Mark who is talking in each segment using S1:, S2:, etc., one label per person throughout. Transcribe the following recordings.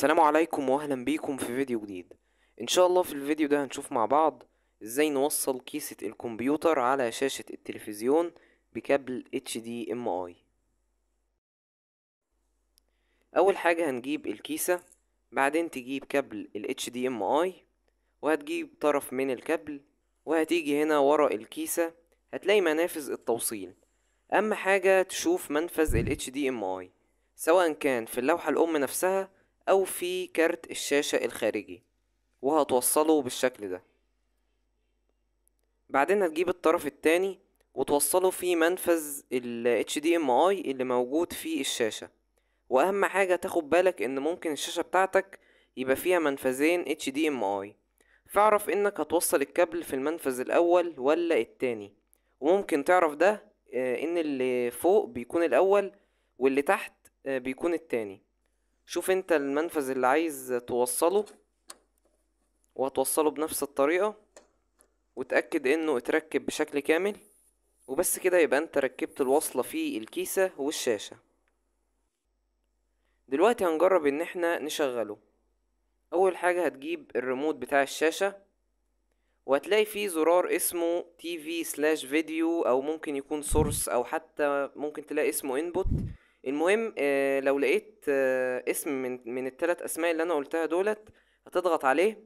S1: السلام عليكم واهلا بيكم في فيديو جديد ان شاء الله في الفيديو ده هنشوف مع بعض ازاي نوصل كيسة الكمبيوتر على شاشة التلفزيون بكابل HDMI اول حاجة هنجيب الكيسة بعدين تجيب كابل HDMI وهتجيب طرف من الكابل وهتيجي هنا ورا الكيسة هتلاقي منافذ التوصيل اهم حاجة تشوف منفذ HDMI سواء كان في اللوحة الام نفسها أو في كارت الشاشة الخارجي وهتوصله بالشكل ده بعدين هتجيب الطرف التاني وتوصله في منفذ ال HDMI اللي موجود في الشاشة وأهم حاجة تاخد بالك إن ممكن الشاشة بتاعتك يبقى فيها منفذين HDMI فاعرف إنك هتوصل الكابل في المنفذ الأول ولا التاني وممكن تعرف ده آه، إن اللي فوق بيكون الأول واللي تحت آه، بيكون التاني شوف انت المنفذ اللي عايز توصله وهتوصله بنفس الطريقة وتأكد انه اتركب بشكل كامل وبس كده يبقى انت ركبت الوصلة في الكيسة والشاشة دلوقتي هنجرب ان احنا نشغله اول حاجة هتجيب الريموت بتاع الشاشة وهتلاقي فيه زرار اسمه تي في سلاش فيديو او ممكن يكون سورس او حتى ممكن تلاقي اسمه انبوت المهم آه، لو لقيت آه، اسم من من الثلاث اسماء اللي انا قلتها دولت هتضغط عليه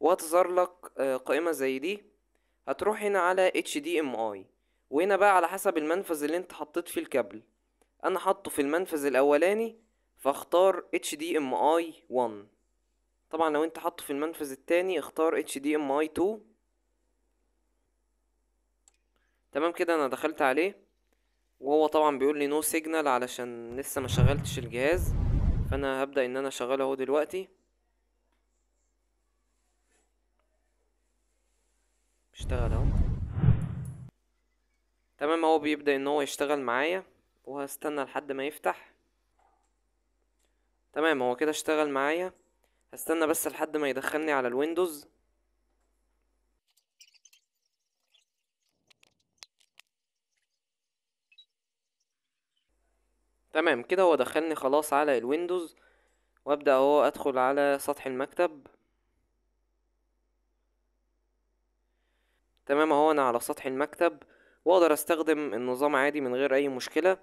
S1: وهتظهر لك آه، قائمه زي دي هتروح هنا على HDMI وهنا بقى على حسب المنفذ اللي انت حطيت فيه الكابل انا حاطه في المنفذ الاولاني فاختار HDMI 1 طبعا لو انت حاطه في المنفذ التاني اختار HDMI 2 تمام كده انا دخلت عليه وهو طبعا بيقول لي نو سيجنال علشان لسه ما شغلتش الجهاز فانا هبدا ان انا اشغله اهو دلوقتي اشتغل اهو تمام هو بيبدا ان هو يشتغل معايا وهستنى لحد ما يفتح تمام هو كده اشتغل معايا هستنى بس لحد ما يدخلني على الويندوز تمام كده هو دخلني خلاص على الويندوز وابدأ اهو ادخل على سطح المكتب تمام اهو انا على سطح المكتب واقدر استخدم النظام عادي من غير اي مشكلة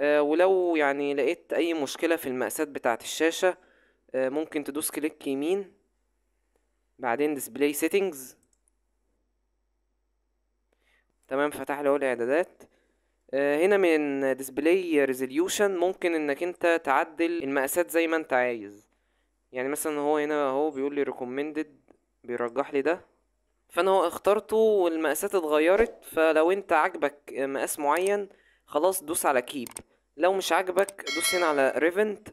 S1: أه ولو يعني لقيت اي مشكلة في المقاسات بتاعة الشاشة أه ممكن تدوس كليك يمين بعدين display settings تمام فتح اهو الاعدادات آه، هنا من ديسبلاي ريزوليوشن ممكن انك انت تعدل المقاسات زي ما انت عايز يعني مثلا هو هنا اهو بيقول لي ريكومندد بيرجح لي ده فانا هو اخترته والمقاسات اتغيرت فلو انت عاجبك مقاس معين خلاص دوس على كيب لو مش عاجبك دوس هنا على ريفنت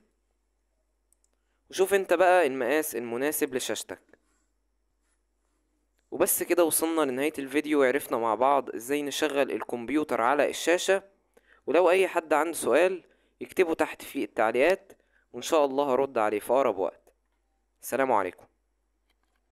S1: وشوف انت بقى المقاس المناسب لشاشتك وبس كده وصلنا لنهاية الفيديو وعرفنا مع بعض ازاي نشغل الكمبيوتر على الشاشة ولو اي حد عنده سؤال يكتبه تحت في التعليقات وان شاء الله هرد عليه في اقرب وقت سلام عليكم